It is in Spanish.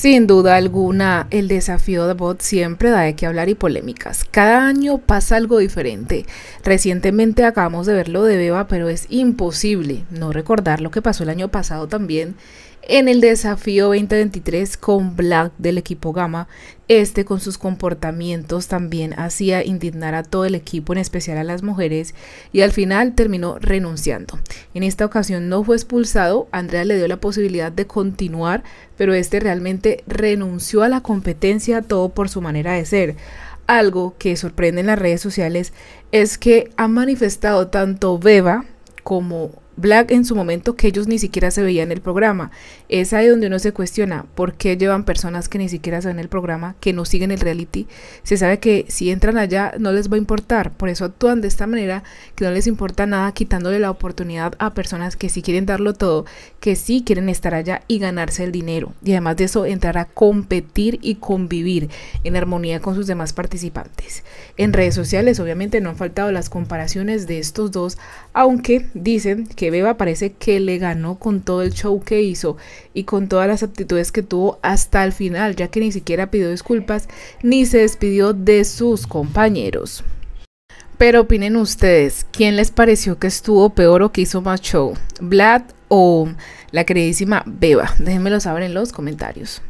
Sin duda alguna, el desafío de Bot siempre da de qué hablar y polémicas. Cada año pasa algo diferente. Recientemente acabamos de verlo de Beba, pero es imposible no recordar lo que pasó el año pasado también en el desafío 2023 con Black del equipo Gama. Este con sus comportamientos también hacía indignar a todo el equipo, en especial a las mujeres, y al final terminó renunciando. En esta ocasión no fue expulsado, Andrea le dio la posibilidad de continuar, pero este realmente renunció a la competencia todo por su manera de ser. Algo que sorprende en las redes sociales es que ha manifestado tanto Beba como Black en su momento que ellos ni siquiera se veían en el programa. Es ahí donde uno se cuestiona por qué llevan personas que ni siquiera se ven el programa, que no siguen el reality. Se sabe que si entran allá no les va a importar, por eso actúan de esta manera que no les importa nada, quitándole la oportunidad a personas que sí quieren darlo todo, que sí quieren estar allá y ganarse el dinero. Y además de eso, entrar a competir y convivir en armonía con sus demás participantes. En redes sociales obviamente no han faltado las comparaciones de estos dos, aunque dicen que Beba parece que le ganó con todo el show que hizo y con todas las aptitudes que tuvo hasta el final, ya que ni siquiera pidió disculpas ni se despidió de sus compañeros. Pero opinen ustedes, ¿quién les pareció que estuvo peor o que hizo más show? ¿Vlad o la queridísima Beba? Déjenmelo saber en los comentarios.